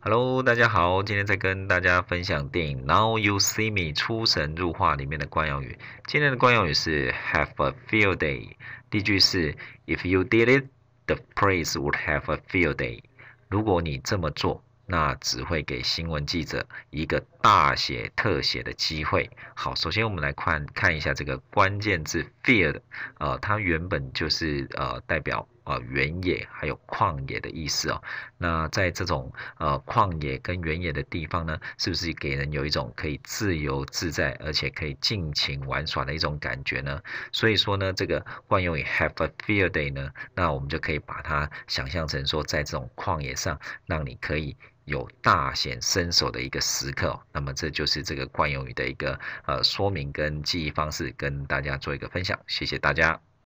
Hello，大家好，今天再跟大家分享电影《Now You See Me》出神入化里面的惯用语。今天的惯用语是 have a feel day。例句是 If you did it, the p l a c e would have a feel day。如果你这么做，那只会给新闻记者一个大写特写的机会。好，首先我们来看看一下这个关键字 feel。呃，它原本就是呃代表。啊，原野还有旷野的意思哦。那在这种呃旷野跟原野的地方呢，是不是给人有一种可以自由自在，而且可以尽情玩耍的一种感觉呢？所以说呢，这个惯用语 “have a field day” 呢，那我们就可以把它想象成说，在这种旷野上，让你可以有大显身手的一个时刻。那么这就是这个惯用语的一个呃说明跟记忆方式，跟大家做一个分享。谢谢大家。